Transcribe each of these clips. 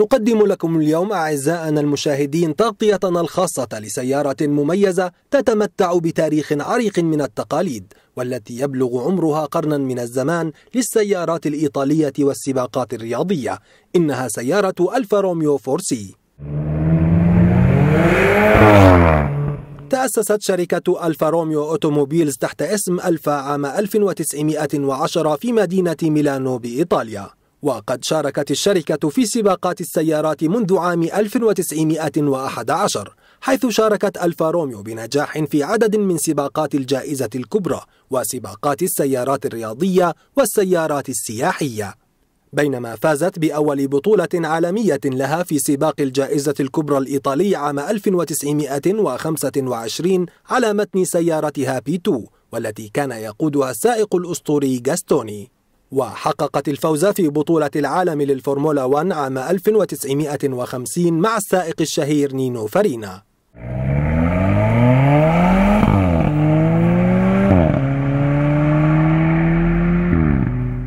نقدم لكم اليوم أعزائنا المشاهدين تغطيتنا الخاصة لسيارة مميزة تتمتع بتاريخ عريق من التقاليد والتي يبلغ عمرها قرنا من الزمان للسيارات الإيطالية والسباقات الرياضية إنها سيارة ألفا روميو فورسي تأسست شركة ألفا روميو أوتوموبيلز تحت اسم ألفا عام 1910 في مدينة ميلانو بإيطاليا وقد شاركت الشركة في سباقات السيارات منذ عام 1911 حيث شاركت ألفا روميو بنجاح في عدد من سباقات الجائزة الكبرى وسباقات السيارات الرياضية والسيارات السياحية بينما فازت بأول بطولة عالمية لها في سباق الجائزة الكبرى الإيطالي عام 1925 على متن سيارتها بي 2 والتي كان يقودها السائق الأسطوري جاستوني وحققت الفوز في بطولة العالم للفورمولا 1 عام 1950 مع السائق الشهير نينو فارينا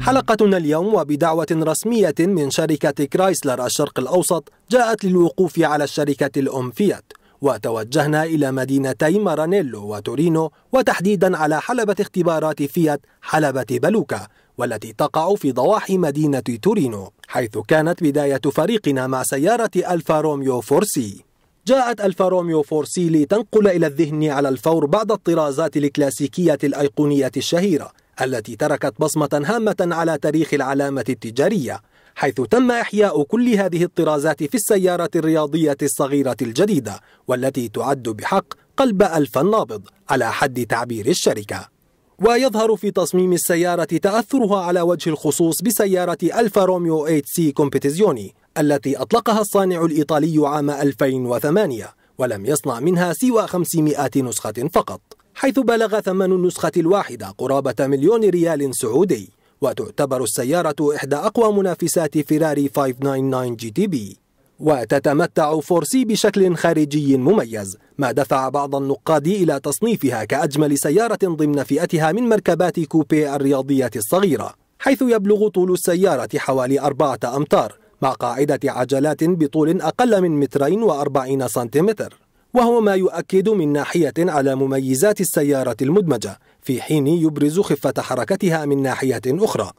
حلقتنا اليوم وبدعوة رسمية من شركة كرايسلر الشرق الأوسط جاءت للوقوف على الشركة الأم فيات وتوجهنا إلى مدينتي مارانيلو وتورينو وتحديدا على حلبة اختبارات فيات حلبة بلوكا والتي تقع في ضواحي مدينة تورينو حيث كانت بداية فريقنا مع سيارة ألفا روميو فورسي جاءت ألفا روميو فورسي لتنقل إلى الذهن على الفور بعض الطرازات الكلاسيكية الأيقونية الشهيرة التي تركت بصمة هامة على تاريخ العلامة التجارية حيث تم إحياء كل هذه الطرازات في السيارة الرياضية الصغيرة الجديدة والتي تعد بحق قلب ألف النابض على حد تعبير الشركة ويظهر في تصميم السيارة تأثرها على وجه الخصوص بسيارة ألفا روميو 8 سي كومبيتيزيوني التي أطلقها الصانع الإيطالي عام 2008 ولم يصنع منها سوى 500 نسخة فقط حيث بلغ ثمن النسخة الواحدة قرابة مليون ريال سعودي وتعتبر السيارة إحدى أقوى منافسات فيراري 599 جي تي بي وتتمتع فورسي بشكل خارجي مميز ما دفع بعض النقاد إلى تصنيفها كأجمل سيارة ضمن فئتها من مركبات كوبي الرياضية الصغيرة حيث يبلغ طول السيارة حوالي أربعة أمتار مع قاعدة عجلات بطول أقل من مترين وأربعين سنتيمتر وهو ما يؤكد من ناحية على مميزات السيارة المدمجة في حين يبرز خفة حركتها من ناحية أخرى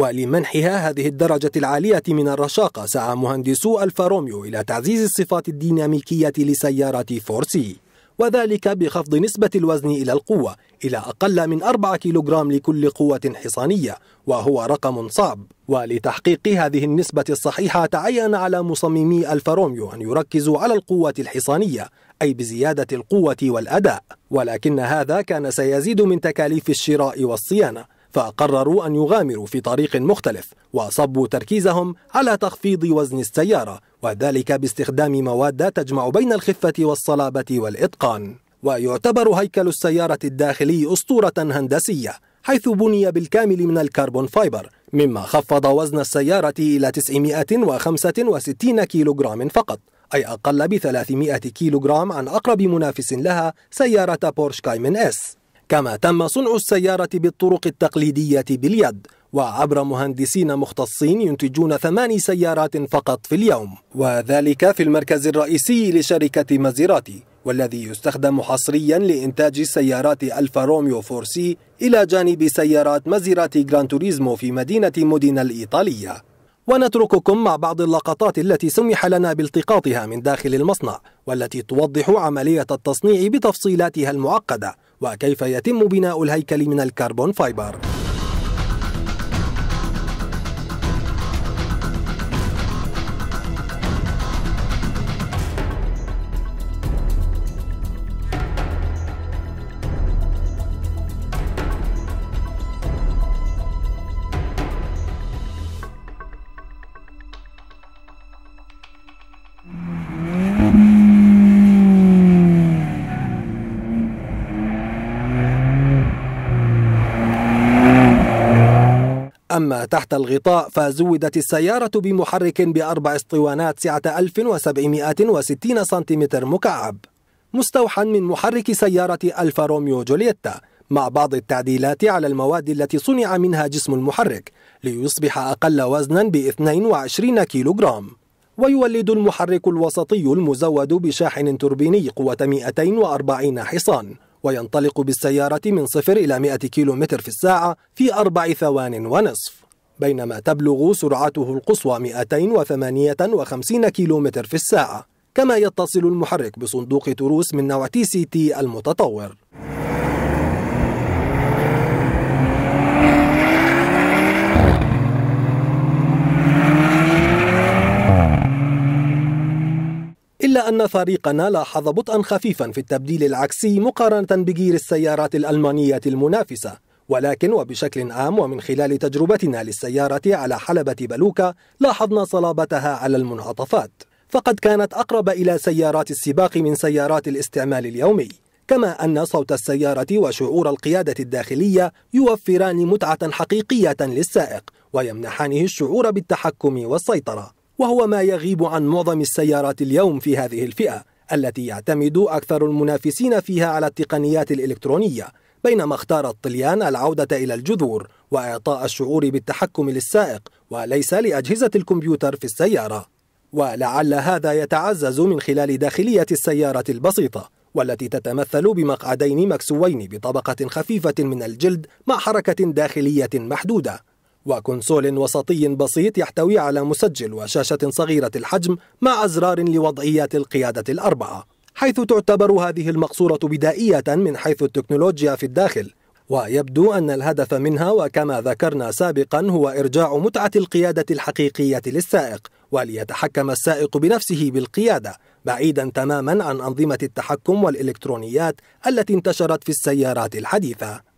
ولمنحها هذه الدرجة العالية من الرشاقة سعى مهندسو ألفا روميو إلى تعزيز الصفات الديناميكية لسيارة فورسي وذلك بخفض نسبة الوزن إلى القوة إلى أقل من 4 كيلوغرام لكل قوة حصانية وهو رقم صعب ولتحقيق هذه النسبة الصحيحة تعين على مصممي ألفا روميو أن يركزوا على القوة الحصانية أي بزيادة القوة والأداء ولكن هذا كان سيزيد من تكاليف الشراء والصيانة فقرروا أن يغامروا في طريق مختلف وصبوا تركيزهم على تخفيض وزن السيارة وذلك باستخدام مواد تجمع بين الخفة والصلابة والإتقان ويعتبر هيكل السيارة الداخلي أسطورة هندسية حيث بني بالكامل من الكربون فايبر مما خفض وزن السيارة إلى 965 كيلوغرام فقط أي أقل ب 300 كيلوغرام عن أقرب منافس لها سيارة بورش كايمن اس كما تم صنع السيارة بالطرق التقليدية باليد وعبر مهندسين مختصين ينتجون ثماني سيارات فقط في اليوم وذلك في المركز الرئيسي لشركة مازيراتي والذي يستخدم حصريا لإنتاج سيارات ألفا روميو فورسي إلى جانب سيارات مازيراتي جران توريزمو في مدينة مودينا الإيطالية ونترككم مع بعض اللقطات التي سمح لنا بالتقاطها من داخل المصنع والتي توضح عملية التصنيع بتفصيلاتها المعقدة وكيف يتم بناء الهيكل من الكربون فايبر أما تحت الغطاء فزودت السيارة بمحرك بأربع اسطوانات سعة 1760 سنتيمتر مكعب مستوحى من محرك سيارة ألفا روميو جولييتا مع بعض التعديلات على المواد التي صنع منها جسم المحرك ليصبح أقل وزنا ب 22 كيلوغرام ويولد المحرك الوسطي المزود بشاحن توربيني قوة 240 حصان وينطلق بالسيارة من صفر إلى 100 متر في الساعة في أربع ثوان ونصف بينما تبلغ سرعته القصوى 258 متر في الساعة كما يتصل المحرك بصندوق تروس من نوع تي سي تي المتطور إلا أن فريقنا لاحظ بطئا خفيفا في التبديل العكسي مقارنة بجير السيارات الألمانية المنافسة ولكن وبشكل عام ومن خلال تجربتنا للسيارة على حلبة بلوكا لاحظنا صلابتها على المنعطفات فقد كانت أقرب إلى سيارات السباق من سيارات الاستعمال اليومي كما أن صوت السيارة وشعور القيادة الداخلية يوفران متعة حقيقية للسائق ويمنحانه الشعور بالتحكم والسيطرة وهو ما يغيب عن معظم السيارات اليوم في هذه الفئة التي يعتمد أكثر المنافسين فيها على التقنيات الإلكترونية بينما اختار الطليان العودة إلى الجذور وإعطاء الشعور بالتحكم للسائق وليس لأجهزة الكمبيوتر في السيارة ولعل هذا يتعزز من خلال داخلية السيارة البسيطة والتي تتمثل بمقعدين مكسوين بطبقة خفيفة من الجلد مع حركة داخلية محدودة وكونسول وسطي بسيط يحتوي على مسجل وشاشة صغيرة الحجم مع أزرار لوضعيات القيادة الأربعة حيث تعتبر هذه المقصورة بدائية من حيث التكنولوجيا في الداخل ويبدو أن الهدف منها وكما ذكرنا سابقا هو إرجاع متعة القيادة الحقيقية للسائق وليتحكم السائق بنفسه بالقيادة بعيدا تماما عن أنظمة التحكم والإلكترونيات التي انتشرت في السيارات الحديثة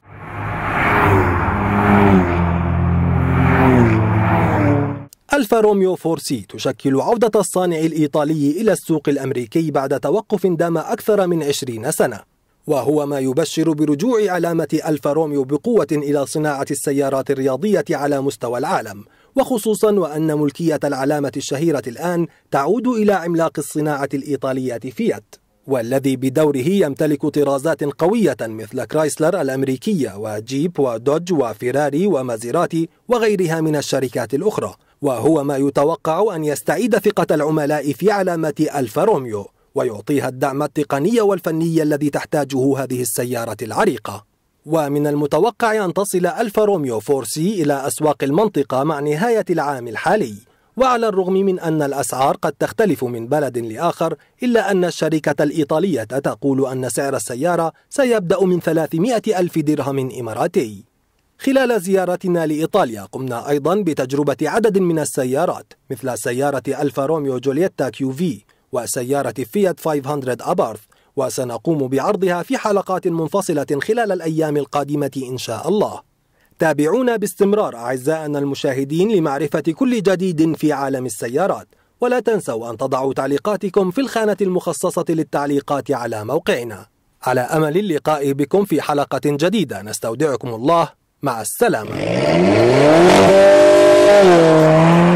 ألفا روميو فورسي تشكل عودة الصانع الإيطالي إلى السوق الأمريكي بعد توقف دام أكثر من 20 سنة وهو ما يبشر برجوع علامة ألفا روميو بقوة إلى صناعة السيارات الرياضية على مستوى العالم وخصوصا وأن ملكية العلامة الشهيرة الآن تعود إلى عملاق الصناعة الإيطالية فيات والذي بدوره يمتلك طرازات قوية مثل كرايسلر الأمريكية وجيب ودوج وفيراري ومازيراتي وغيرها من الشركات الأخرى وهو ما يتوقع أن يستعيد ثقة العملاء في علامة ألفا روميو ويعطيها الدعم التقني والفني الذي تحتاجه هذه السيارة العريقة ومن المتوقع أن تصل ألفا روميو فورسي إلى أسواق المنطقة مع نهاية العام الحالي وعلى الرغم من أن الأسعار قد تختلف من بلد لآخر إلا أن الشركة الإيطالية تقول أن سعر السيارة سيبدأ من 300 ألف درهم إماراتي خلال زيارتنا لإيطاليا قمنا أيضا بتجربة عدد من السيارات مثل سيارة ألفا روميو جولييتا كيو في وسيارة فيات 500 أبارث وسنقوم بعرضها في حلقات منفصلة خلال الأيام القادمة إن شاء الله تابعونا باستمرار أعزائنا المشاهدين لمعرفة كل جديد في عالم السيارات ولا تنسوا أن تضعوا تعليقاتكم في الخانة المخصصة للتعليقات على موقعنا على أمل اللقاء بكم في حلقة جديدة نستودعكم الله مع السلامة